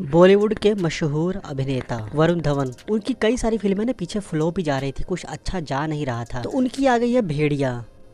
बॉलीवुड के मशहूर अभिनेता वरुण धवन उनकी कई सारी फिल्में ना पीछे फ्लो भी जा रही थी कुछ अच्छा जा नहीं रहा था तो उनकी आ गई है भेड़िया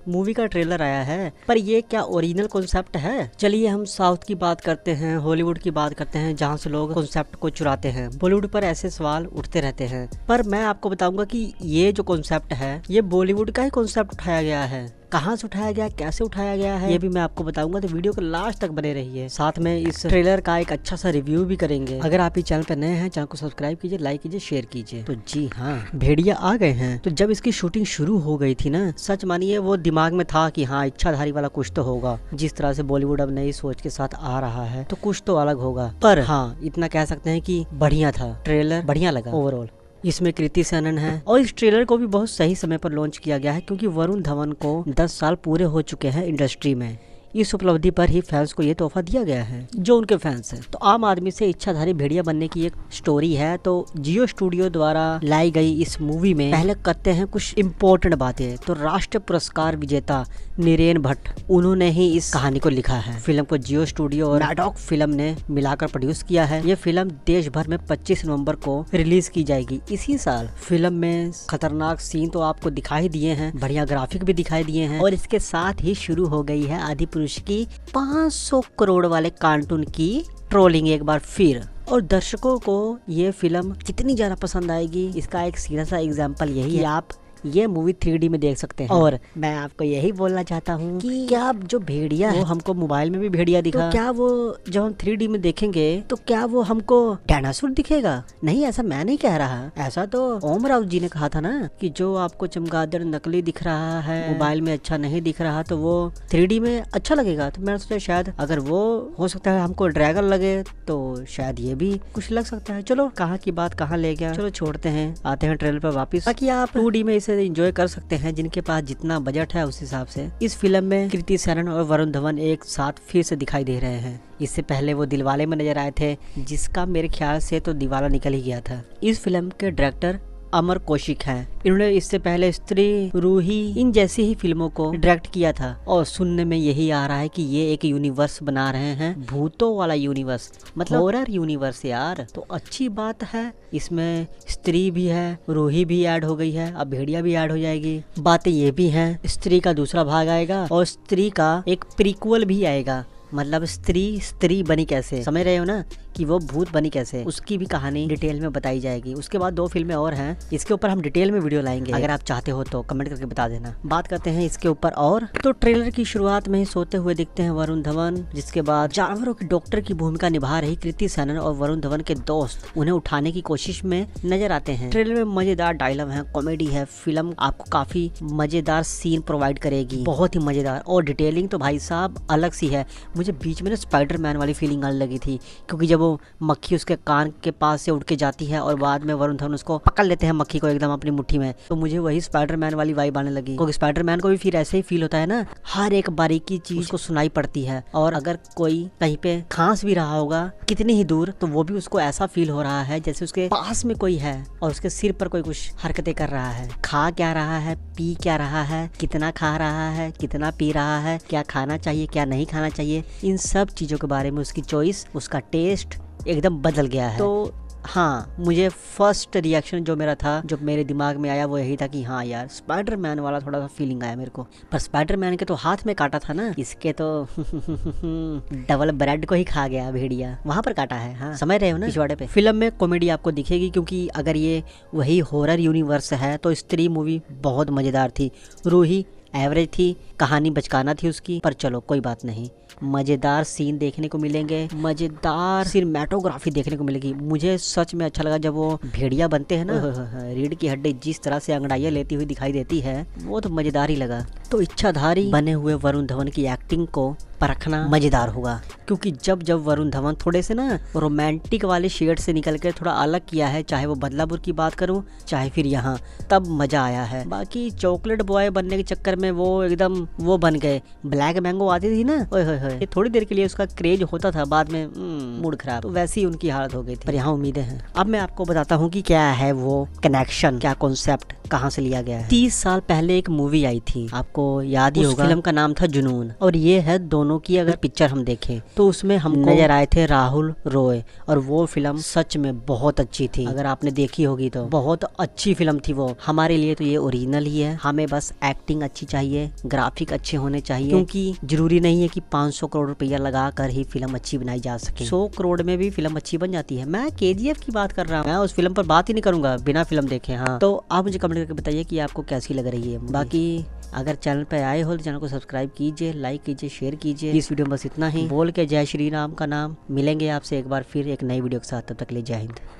मूवी का ट्रेलर आया है पर ये क्या ओरिजिनल कॉन्सेप्ट है चलिए हम साउथ की बात करते हैं हॉलीवुड की बात करते हैं जहाँ से लोग कॉन्सेप्ट को चुराते हैं बॉलीवुड पर ऐसे सवाल उठते रहते हैं पर मैं आपको बताऊंगा कि ये जो कॉन्सेप्ट है ये बॉलीवुड का ही कॉन्सेप्ट उठाया गया है कहाँ से उठाया गया कैसे उठाया गया है ये भी मैं आपको बताऊंगा तो वीडियो को लास्ट तक बने रहिए साथ में इस ट्रेलर का एक अच्छा सा रिव्यू भी करेंगे अगर आप इस चैनल पर नए हैं चैनल को सब्सक्राइब कीजिए लाइक कीजिए शेयर कीजिए तो जी हाँ भेड़िया आ गए हैं तो जब इसकी शूटिंग शुरू हो गई थी ना सच मानिए वो दिमाग में था की हाँ इच्छाधारी वाला कुछ तो होगा जिस तरह से बॉलीवुड अब नई सोच के साथ आ रहा है तो कुछ तो अलग होगा पर हाँ इतना कह सकते हैं की बढ़िया था ट्रेलर बढ़िया लगा ओवरऑल इसमें कृति सेनन है और इस ट्रेलर को भी बहुत सही समय पर लॉन्च किया गया है क्योंकि वरुण धवन को 10 साल पूरे हो चुके हैं इंडस्ट्री में इस उपलब्धि पर ही फैंस को ये तोहफा दिया गया है जो उनके फैंस हैं तो आम आदमी से इच्छाधारी भेड़िया बनने की एक स्टोरी है तो जियो स्टूडियो द्वारा लाई गई इस मूवी में पहले करते हैं कुछ इम्पोर्टेंट बातें तो राष्ट्र पुरस्कार विजेता नीरेन भट्ट उन्होंने ही इस कहानी को लिखा है फिल्म को जियो स्टूडियो और एडॉक फिल्म ने मिलाकर प्रोड्यूस किया है ये फिल्म देश भर में पच्चीस नवम्बर को रिलीज की जाएगी इसी साल फिल्म में खतरनाक सीन तो आपको दिखाई दिए हैं बढ़िया ग्राफिक भी दिखाई दिए हैं और इसके साथ ही शुरू हो गई है आदिपुर पुरुष की 500 करोड़ वाले कार्टून की ट्रोलिंग एक बार फिर और दर्शकों को ये फिल्म कितनी ज़्यादा पसंद आएगी इसका एक सीधा सा एग्जाम्पल यही है आप ये मूवी थ्री में देख सकते हैं और मैं आपको यही बोलना चाहता हूँ कि क्या जो भेड़िया वो हमको मोबाइल में भी भेड़िया तो दिखा तो क्या वो जब हम थ्री में देखेंगे तो क्या वो हमको डायनासोर दिखेगा नहीं ऐसा मैं नहीं कह रहा ऐसा तो ओम राउत जी ने कहा था ना कि जो आपको चमगादड़ नकली दिख रहा है मोबाइल में अच्छा नहीं दिख रहा तो वो थ्री में अच्छा लगेगा तो मैंने सोचा शायद अगर वो हो सकता है हमको ड्रैगन लगे तो शायद ये भी कुछ लग सकता है चलो कहाँ की बात कहाँ ले गया चलो छोड़ते हैं आते हैं ट्रेन पर वापिस ताकि आप टू में इसे से इंजॉय कर सकते हैं जिनके पास जितना बजट है उस हिसाब से इस फिल्म में कृति सरन और वरुण धवन एक साथ फिर से दिखाई दे रहे हैं इससे पहले वो दिलवाले में नजर आए थे जिसका मेरे ख्याल से तो दिवाला निकल ही गया था इस फिल्म के डायरेक्टर अमर कौशिक हैं इन्होंने इससे पहले स्त्री रूही इन जैसी ही फिल्मों को डायरेक्ट किया था और सुनने में यही आ रहा है कि ये एक यूनिवर्स बना रहे हैं भूतों वाला यूनिवर्स मतलब हॉरर यूनिवर्स यार तो अच्छी बात है इसमें स्त्री भी है रूही भी ऐड हो गई है अब भेड़िया भी ऐड हो जाएगी बातें ये भी है स्त्री का दूसरा भाग आएगा और स्त्री का एक प्रीक्वल भी आएगा मतलब स्त्री स्त्री बनी कैसे समझ रहे हो ना कि वो भूत बनी कैसे उसकी भी कहानी डिटेल में बताई जाएगी उसके बाद दो फिल्में और हैं इसके ऊपर हम डिटेल में वीडियो लाएंगे अगर आप चाहते हो तो कमेंट करके बता देना बात करते हैं इसके ऊपर और तो ट्रेलर की शुरुआत में ही सोते हुए दिखते हैं वरुण धवन जिसके बाद जानवरों के डॉक्टर की भूमिका निभा रही कृति सैनन और वरुण धवन के दोस्त उन्हें उठाने की कोशिश में नजर आते हैं ट्रेलर में मजेदार डायलॉग है कॉमेडी है फिल्म आपको काफी मजेदार सीन प्रोवाइड करेगी बहुत ही मजेदार और डिटेलिंग तो भाई साहब अलग सी है मुझे बीच में ना स्पाइडर मैन वाली फीलिंग आने लगी थी क्योंकि जब वो मक्खी उसके कान के पास से उड़ के जाती है और बाद में वरुण धवन उसको पकड़ लेते हैं मक्खी को एकदम अपनी मुट्ठी में तो मुझे वही स्पाइडरमैन वाली वाइब आने लगी क्योंकि स्पाइडरमैन को भी फिर ऐसे ही फील होता है ना हर एक बारीकी चीज को सुनाई पड़ती है और अगर कोई कहीं पे खांस भी रहा होगा कितनी ही दूर तो वो भी उसको ऐसा फील हो रहा है जैसे उसके पास में कोई है और उसके सिर पर कोई कुछ हरकतें कर रहा है खा क्या रहा है पी क्या रहा है कितना खा रहा है कितना पी रहा है क्या खाना चाहिए क्या नहीं खाना चाहिए इन सब चीज़ों के बारे में उसकी चॉइस उसका टेस्ट एकदम बदल गया है तो हाँ मुझे फर्स्ट रिएक्शन जो मेरा था जो मेरे दिमाग में आया वो यही था कि हाँ यार स्पाइडर मैन वाला थोड़ा सा फीलिंग आया मेरे को पर स्पाइडर मैन के तो हाथ में काटा था ना इसके तो डबल ब्रेड को ही खा गया भेड़िया वहां पर काटा है हाँ समझ रहे हो ना पे फिल्म में कॉमेडी आपको दिखेगी क्योंकि अगर ये वही हॉरर यूनिवर्स है तो स्त्री मूवी बहुत मजेदार थी रूही एवरेज थी कहानी बचकाना थी उसकी पर चलो कोई बात नहीं मज़ेदार सीन देखने को मिलेंगे मज़ेदार सिनेमाटोग्राफी देखने को मिलेगी मुझे सच में अच्छा लगा जब वो भेड़िया बनते हैं ना रीढ़ की हड्डी जिस तरह से अंगड़ाइया लेती हुई दिखाई देती है वो तो मज़ेदार ही लगा तो इच्छाधारी बने हुए वरुण धवन की एक्टिंग को परखना मजेदार होगा क्योंकि जब जब वरुण धवन थोड़े से ना रोमांटिक वाले शेड से निकल कर थोड़ा अलग किया है चाहे वो बदलापुर की बात करूं चाहे फिर यहाँ तब मजा आया है बाकी चॉकलेट बॉय बनने के चक्कर में वो एकदम वो बन गए ब्लैक मैंगो आती थी ना ओए हो ये थोड़ी देर के लिए उसका क्रेज होता था बाद में मूड हम्म, खराब तो वैसे ही उनकी हालत हो गई थी पर यहाँ उम्मीदें हैं अब मैं आपको बताता हूँ की क्या है वो कनेक्शन क्या कॉन्सेप्ट कहाँ से लिया गया है तीस साल पहले एक मूवी आई थी आपको याद ही होगा फिल्म का नाम था जुनून और ये है दोनों की अगर पिक्चर हम देखें तो उसमें हम नजर आए थे राहुल रॉय और वो फिल्म सच में बहुत अच्छी थी अगर आपने देखी होगी तो बहुत अच्छी फिल्म थी वो हमारे लिए तो ये ओरिजिनल ही है हमें बस एक्टिंग अच्छी चाहिए ग्राफिक अच्छे होने चाहिए क्योंकि जरूरी नहीं है कि 500 करोड़ रुपया लगा कर ही फिल्म अच्छी बनाई जा सके 100 करोड़ में भी फिल्म अच्छी बन जाती है मैं के की बात कर रहा हूँ मैं उस फिल्म पर बात ही नहीं करूंगा बिना फिल्म देखे हाँ तो आप मुझे कमेंट करके बताइए कि आपको कैसी लग रही है बाकी अगर चैनल पर आए हो तो चैनल को सब्सक्राइब कीजिए लाइक कीजिए शेयर कीजिए इस वीडियो में बस इतना ही बोल के जय श्री राम का नाम मिलेंगे आपसे एक बार फिर एक नई वीडियो के साथ तब तक ले जय हिंद